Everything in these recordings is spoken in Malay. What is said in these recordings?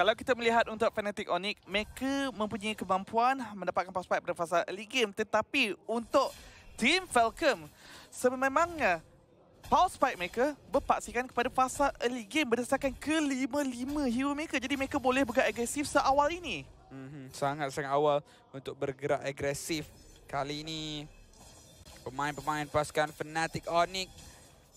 Kalau kita melihat untuk Fnatic Onyx, mereka mempunyai kemampuan mendapatkan boss fight pada fasa early game. Tetapi untuk tim Falcon, sebenarnya boss fight mereka berpaksikan kepada fasa early game berdasarkan kelima-lima hero mereka. Jadi mereka boleh bergerak agresif seawal ini. Mhm, sangat-sangat mm -hmm. awal untuk bergerak agresif kali ini. Pemain-pemain pasukan Fnatic Onyx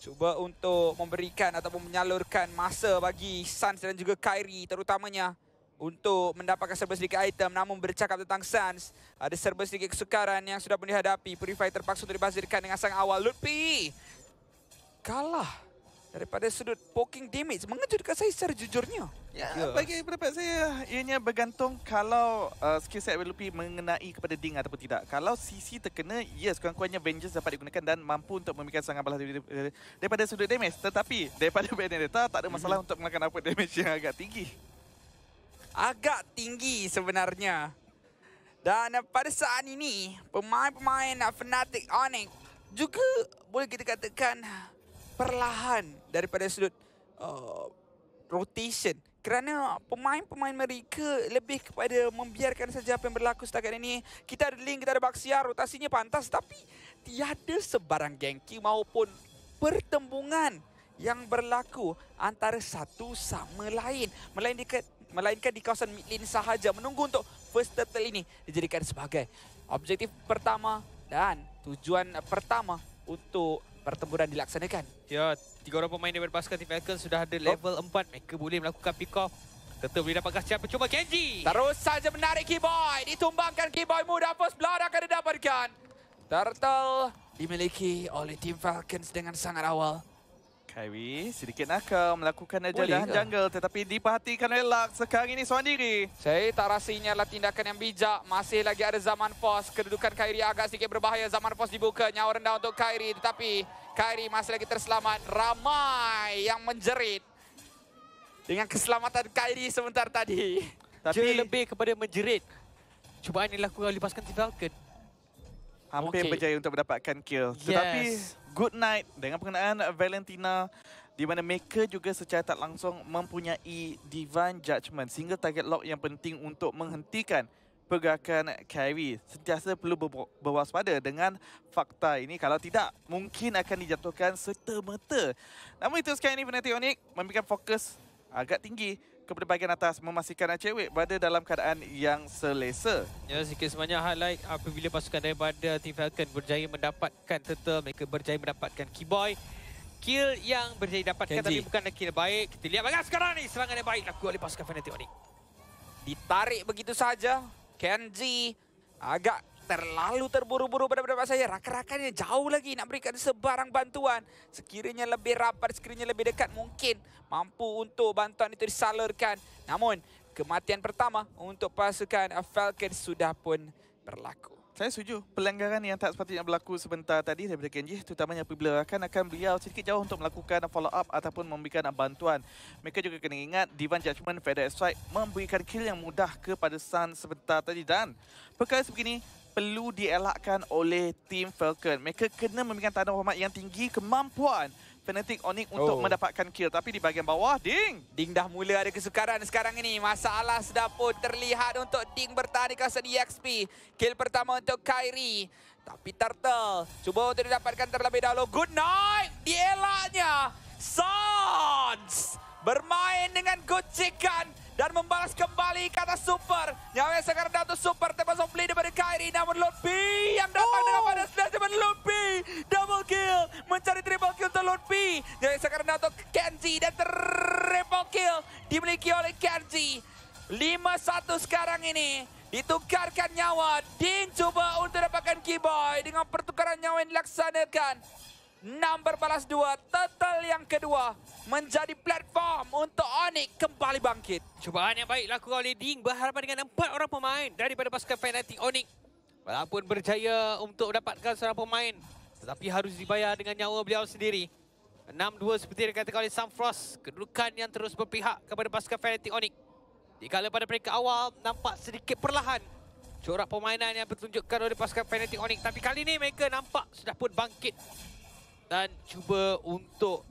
Cuba untuk memberikan ataupun menyalurkan masa bagi Sans dan juga Kairi terutamanya untuk mendapatkan serba sedikit item namun bercakap tentang Sans ada serba sedikit kesukaran yang sudah pun dihadapi Purify terpaksa untuk dibazirkan dengan sang awal Lutfi kalah daripada sudut poking damage mengejutkan saya secara jujurnya Ya, yeah. bagi pendapat saya, ianya bergantung kalau uh, skill set WLP mengenai kepada Ding atau tidak. Kalau CC terkena, ya, yes, sekurang-kurangnya Vengeance dapat digunakan dan mampu untuk memberikan serangan balas daripada, sudut damage. Tetapi, daripada Benedetta, tak ada mhm. masalah untuk melakukan apa damage yang agak tinggi. Agak tinggi sebenarnya. Dan uh, pada saat ini, pemain-pemain uh, Fnatic Onyx juga boleh kita katakan perlahan daripada sudut uh, rotation kerana pemain-pemain mereka lebih kepada membiarkan saja apa yang berlaku setakat ini. Kita ada link, kita ada baksiar, rotasinya pantas tapi tiada sebarang gengki maupun pertembungan yang berlaku antara satu sama lain. Melainkan melainkan di kawasan mid sahaja menunggu untuk first turtle ini dijadikan sebagai objektif pertama dan tujuan pertama untuk pertempuran dilaksanakan. Ya, tiga orang pemain daripada Basket Team Falcon sudah ada oh. level oh. 4. Mereka boleh melakukan pick-off. Tentu boleh dapat gas cepat cuba Kenji. Terus saja menarik Keyboy. Ditumbangkan Keyboy muda. First blood akan didapatkan. Turtle dimiliki oleh Team Falcons dengan sangat awal. Kairi sedikit nakal melakukan jalan jungle tetapi diperhatikan oleh Lux sekarang ini seorang diri. Saya tak rasa ini adalah tindakan yang bijak. Masih lagi ada zaman force. Kedudukan Kairi agak sedikit berbahaya. Zaman force dibuka. Nyawa rendah untuk Kairi tetapi Kairi masih lagi terselamat. Ramai yang menjerit dengan keselamatan Kairi sebentar tadi. Tapi Jadi, lebih kepada menjerit. cuba ini dilakukan lepaskan tindakan hampir okay. berjaya untuk mendapatkan kill. Yes. Tetapi good night dengan pengenalan Valentina di mana Maker juga secara tak langsung mempunyai Divine Judgement. Single target lock yang penting untuk menghentikan pergerakan Kyrie. Sentiasa perlu ber berwaspada dengan fakta ini. Kalau tidak, mungkin akan dijatuhkan serta-merta. Namun itu sekian ini Fnatic Onyx memberikan fokus agak tinggi kepada bahagian atas memastikan Aceh Wei berada dalam keadaan yang selesa. Ya, sikit sebanyak highlight apabila pasukan daripada Team Falcon berjaya mendapatkan turtle, mereka berjaya mendapatkan keyboy. Kill yang berjaya dapatkan Kenji. tapi bukan kill baik. Kita lihat bagaimana sekarang ni serangan yang baik lakukan oleh pasukan Fnatic ini. Ditarik begitu saja. Kenji agak terlalu terburu-buru pada pendapat saya. Rakan-rakannya jauh lagi nak berikan sebarang bantuan. Sekiranya lebih rapat, sekiranya lebih dekat mungkin mampu untuk bantuan itu disalurkan. Namun, kematian pertama untuk pasukan Falcon sudah pun berlaku. Saya setuju. Pelanggaran yang tak sepatutnya berlaku sebentar tadi daripada Genji, terutamanya apabila rakan akan beliau sedikit jauh untuk melakukan follow up ataupun memberikan bantuan. Mereka juga kena ingat, Divine Judgment, Feather Strike memberikan kill yang mudah kepada Sun sebentar tadi dan perkara sebegini perlu dielakkan oleh tim Falcon. Mereka kena memberikan tanda hormat yang tinggi kemampuan Fnatic Onyx untuk oh. mendapatkan kill. Tapi di bahagian bawah, Ding! Ding dah mula ada kesukaran sekarang ini. Masalah sudah pun terlihat untuk Ding bertahan di kawasan EXP. Kill pertama untuk Kyrie. Tapi Turtle cuba untuk didapatkan terlebih dahulu. Good night! Dielaknya! Sons! Bermain dengan kucikan! dan membalas kembali kata Super. Nyawa sekarang datang Super, tempat Sompli daripada Kairi, namun Lutfi yang datang oh. dengan pada Slash Lutfi. Double kill, mencari triple kill untuk Lutfi. Nyawa sekarang datang Kenji dan triple kill dimiliki oleh Kenji. 5-1 sekarang ini. Ditukarkan nyawa. Ding coba untuk dapatkan Kiboy. Dengan pertukaran nyawa yang dilaksanakan. 6 berbalas 2. Total yang kedua. menjadi platform untuk Onyx kembali bangkit. Cubaan yang baik lakukan oleh Ding berhadapan dengan empat orang pemain daripada pasukan Fnatic Onyx. Walaupun berjaya untuk dapatkan seorang pemain tetapi harus dibayar dengan nyawa beliau sendiri. 6-2 seperti yang dikatakan oleh Sam Frost, kedudukan yang terus berpihak kepada pasukan Fnatic Onyx. Dikala pada peringkat awal, nampak sedikit perlahan corak permainan yang ditunjukkan oleh pasukan Fnatic Onyx. Tapi kali ini mereka nampak sudah pun bangkit dan cuba untuk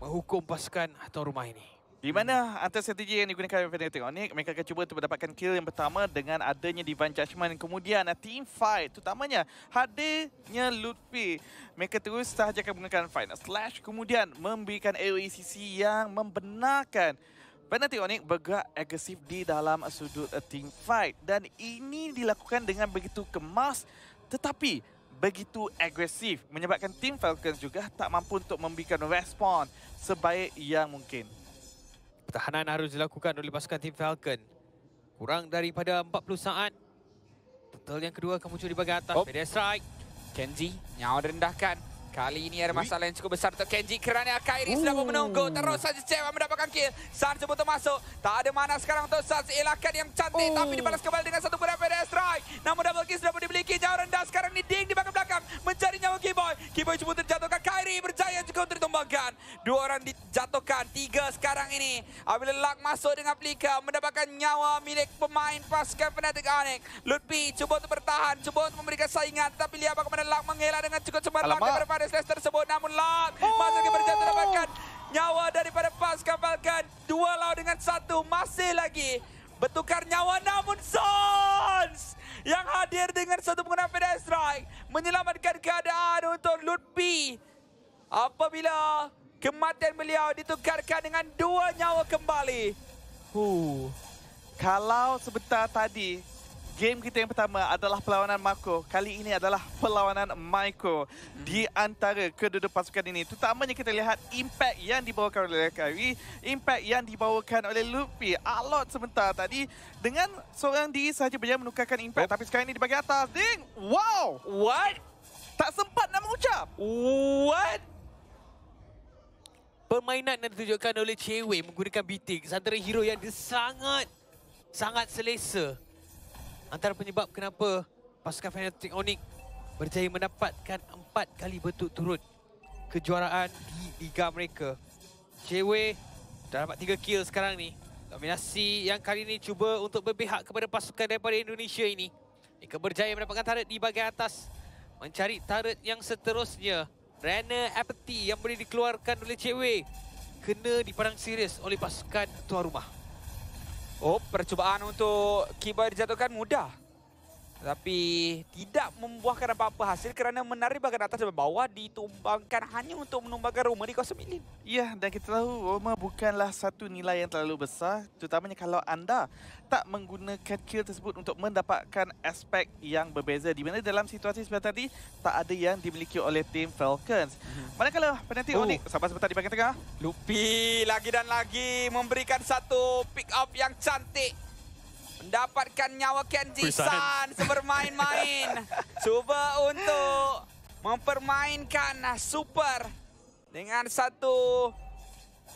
menghukum pasukan atau rumah ini. Di mana antara strategi yang digunakan oleh Fnatic mereka akan cuba untuk mendapatkan kill yang pertama dengan adanya Divine Judgment. Kemudian uh, team fight, terutamanya hadirnya Lutfi. Mereka terus sahaja akan menggunakan Final Slash. Kemudian memberikan AOE CC yang membenarkan Fnatic Onyx bergerak agresif di dalam sudut uh, team fight. Dan ini dilakukan dengan begitu kemas. Tetapi begitu agresif menyebabkan tim Falcons juga tak mampu untuk memberikan respon sebaik yang mungkin. Pertahanan harus dilakukan oleh pasukan tim Falcon. Kurang daripada 40 saat. Turtle yang kedua akan muncul di bagian atas. Oh. Media Strike. Kenzie nyawa rendahkan. Kali ini ada masalah yang cukup besar untuk Kenji kerana Kairi sudah pun menunggu. Terus saja Cewa mendapatkan kill. Sarge butuh masuk. Tak ada mana sekarang untuk Sarge. Elakkan yang cantik Ooh. tapi dibalas kembali dengan satu berapa dari Strike. Namun double kill sudah pun dimiliki. Jauh rendah sekarang ini Ding di bagian belakang. Mencari nyawa Kiboy. Kiboy cuma terjatuhkan. Kairi berjaya juga untuk ditumbangkan. Dua orang dijatuhkan. Tiga sekarang ini. Apabila Luck masuk dengan Plika. Mendapatkan nyawa milik pemain pasukan Fnatic Onyx. Lutfi cuba untuk bertahan. Cuba untuk memberikan saingan. Tapi lihat bagaimana Luck mengelak dengan cukup cemerlang. Alamak daripada slash tersebut. Namun Lark oh! masih berjaya mendapatkan nyawa daripada pasukan Falcon. Dua lawan dengan satu masih lagi bertukar nyawa. Namun sons yang hadir dengan satu penggunaan Fedai Strike menyelamatkan keadaan untuk Lutfi. Apabila kematian beliau ditukarkan dengan dua nyawa kembali. Huh. Kalau sebentar tadi game kita yang pertama adalah perlawanan Marco. Kali ini adalah perlawanan Michael di antara kedua-dua pasukan ini. Terutamanya kita lihat impact yang dibawakan oleh Kari, impact yang dibawakan oleh Luffy. lot sebentar tadi dengan seorang diri sahaja berjaya menukarkan impact. Oh. Tapi sekarang ini di bagian atas. Ding! Wow! What? Tak sempat nak mengucap. What? Permainan yang ditunjukkan oleh Chewe menggunakan BT. Antara hero yang sangat, sangat selesa antara penyebab kenapa pasukan Fnatic Onyx berjaya mendapatkan empat kali betul turut kejuaraan di liga mereka. JW dah dapat tiga kill sekarang ni. Dominasi yang kali ini cuba untuk berpihak kepada pasukan daripada Indonesia ini. Mereka berjaya mendapatkan turret di bahagian atas. Mencari turret yang seterusnya. Renner Apathy yang boleh dikeluarkan oleh JW. Kena dipandang serius oleh pasukan tuan rumah. Oh, percubaan untuk keyboard dijatuhkan mudah. Tapi tidak membuahkan apa-apa hasil kerana menari bahagian atas dan bawah ditumbangkan hanya untuk menumbangkan Roma di kawasan milin. Ya, dan kita tahu Roma bukanlah satu nilai yang terlalu besar. Terutamanya kalau anda tak menggunakan kill tersebut untuk mendapatkan aspek yang berbeza. Di mana dalam situasi sebelah tadi, tak ada yang dimiliki oleh tim Falcons. Mhm. Manakala penanti oh. Onyx, sabar sebentar di bagian tengah. Lupi lagi dan lagi memberikan satu pick up yang cantik. Dapatkan nyawa Kenji San sebermain-main. Cuba untuk mempermainkan Super. Dengan satu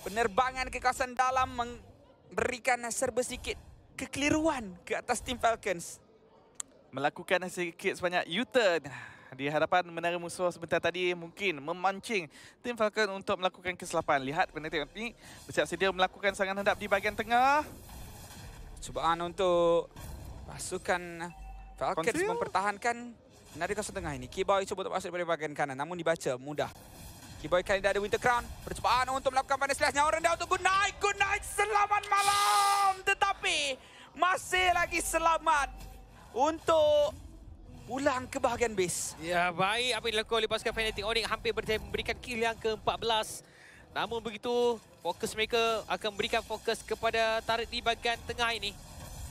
penerbangan ke kawasan dalam memberikan serba sedikit kekeliruan ke atas tim Falcons. Melakukan sedikit sebanyak U-turn di hadapan menara musuh sebentar tadi mungkin memancing tim Falcon untuk melakukan kesilapan. Lihat penerbangan ini bersiap sedia melakukan serangan hendap di bahagian tengah. Cubaan untuk pasukan Falcons Conceal. mempertahankan dari kawasan tengah ini. Kiboy cuba untuk masuk dari bagian kanan namun dibaca mudah. Kiboy kali ini ada Winter Crown. Percubaan untuk melakukan panas selesnya. Orang dia untuk good night, good night. Selamat malam. Tetapi masih lagi selamat untuk pulang ke bahagian base. Ya, baik apa yang dilakukan oleh pasukan Fnatic Onyx hampir berjaya memberikan kill yang ke-14. Namun begitu, fokus mereka akan berikan fokus kepada tarik di bahagian tengah ini.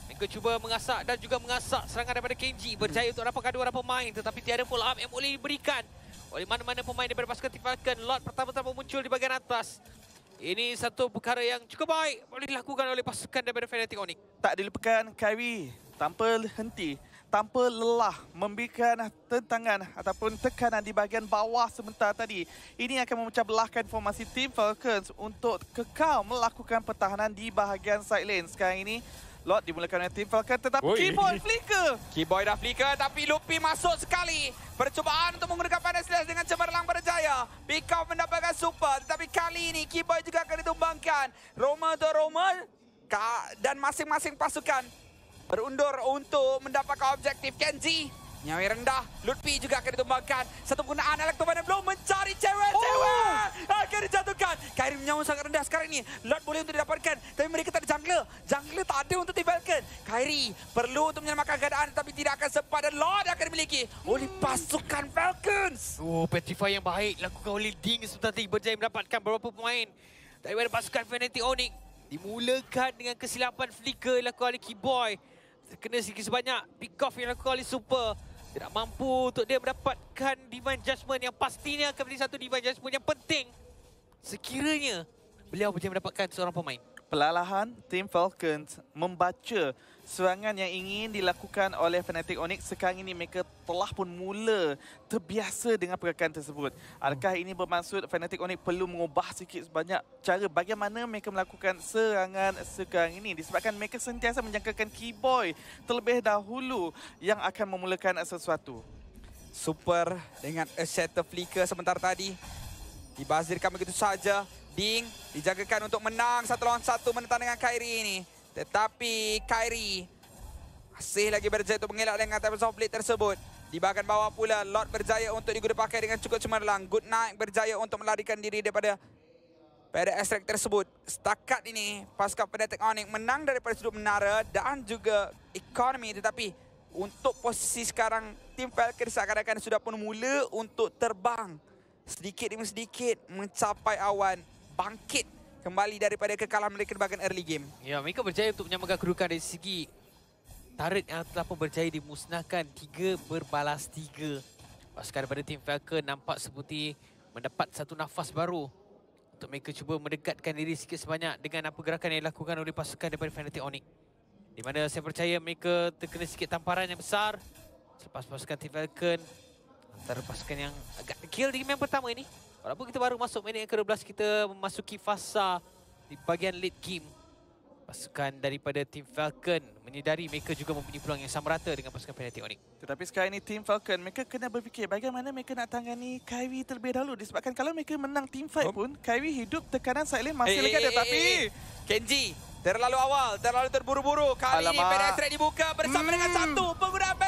Mereka cuba mengasak dan juga mengasak serangan daripada Kenji. Hmm. Berjaya untuk dapatkan dua orang pemain tetapi tiada pull up yang boleh diberikan oleh mana-mana pemain daripada pasukan Tifalcon. Lot pertama-tama muncul di bahagian atas. Ini satu perkara yang cukup baik boleh dilakukan oleh pasukan daripada Fnatic Onyx. Tak dilupakan Kyrie tanpa henti tanpa lelah memberikan tentangan ataupun tekanan di bahagian bawah sebentar tadi. Ini akan memecah belahkan formasi tim Falcons untuk kekal melakukan pertahanan di bahagian side lane. Sekarang ini, Lord dimulakan oleh tim Falcons tetapi Oi. keyboard flicker. Keyboard dah flicker tapi Lupi masuk sekali. Percubaan untuk menggunakan panel slash dengan cemerlang berjaya. Pickoff mendapatkan super tetapi kali ini keyboard juga akan ditumbangkan. Roma to Roma dan masing-masing pasukan berundur untuk mendapatkan objektif Kenji. Nyawa rendah, Lutfi juga akan ditumbangkan. Satu penggunaan elektroban yang belum mencari cewek-cewek. Oh. Akan dijatuhkan. Kairi menyambung sangat rendah sekarang ini. Lord boleh untuk didapatkan. Tapi mereka tak ada jungler. Jungler tak ada untuk dibalkan. Kairi perlu untuk menyelamatkan keadaan. Tapi tidak akan sempat. Dan Lord akan dimiliki oleh hmm. pasukan Falcons. Oh, Petrify yang baik. Lakukan oleh Ding sebentar tadi. Berjaya mendapatkan beberapa pemain. tapi pada pasukan Fnatic Onyx. Dimulakan dengan kesilapan flicker. Lakukan oleh Keyboy. Kena sikit sebanyak pick off yang dilakukan oleh Super. Tidak mampu untuk dia mendapatkan Divine Judgement yang pastinya akan menjadi satu Divine Judgement yang penting. Sekiranya beliau boleh mendapatkan seorang pemain. Pelalahan tim Falcons membaca serangan yang ingin dilakukan oleh Fnatic Onyx. Sekarang ini mereka telah pun mula terbiasa dengan pergerakan tersebut. Adakah ini bermaksud Fnatic Onyx perlu mengubah sikit sebanyak cara bagaimana mereka melakukan serangan sekarang ini? Disebabkan mereka sentiasa menjangkakan keyboard terlebih dahulu yang akan memulakan sesuatu. Super dengan set of Flicker sebentar tadi. Dibazirkan begitu saja. Ding dijagakan untuk menang satu lawan satu menentang dengan Kairi ini. Tetapi Kairi masih lagi berjaya untuk mengelak dengan Tempest of Blade tersebut. Di bahagian bawah pula, Lord berjaya untuk diguna pakai dengan cukup cemerlang. Good Night berjaya untuk melarikan diri daripada pada extract tersebut. Setakat ini, pasca pendetek Onyx menang daripada sudut menara dan juga ekonomi. Tetapi untuk posisi sekarang, tim Falcon seakan-akan sudah pun mula untuk terbang. Sedikit demi sedikit mencapai awan bangkit kembali daripada kekalahan mereka di bahagian early game. Ya, mereka berjaya untuk menyamakan kedudukan dari segi Tarik yang telah pun berjaya dimusnahkan. Tiga berbalas tiga. Pasukan daripada tim Falcon nampak seperti mendapat satu nafas baru. Untuk mereka cuba mendekatkan diri sikit sebanyak dengan apa gerakan yang dilakukan oleh pasukan daripada Fnatic Onyx. Di mana saya percaya mereka terkena sikit tamparan yang besar. Selepas pasukan tim Falcon. Antara pasukan yang agak kill di game pertama ini. Walaupun kita baru masuk minit yang ke-12 kita memasuki fasa di bahagian late game pasukan daripada tim Falcon menyedari mereka juga mempunyai peluang yang sama rata dengan pasukan Panathionic. Tetapi sekarang ini tim Falcon, mereka kena berfikir bagaimana mereka nak tangani Kyrie terlebih dahulu. Disebabkan kalau mereka menang team fight pun, oh. Kyrie hidup tekanan side lane masih hey, eh, lagi ada. Hey, eh, eh, tapi... Kenji, terlalu awal, terlalu terburu-buru. Kali Alamak. ini Panathionic dibuka bersama hmm. dengan satu penggunaan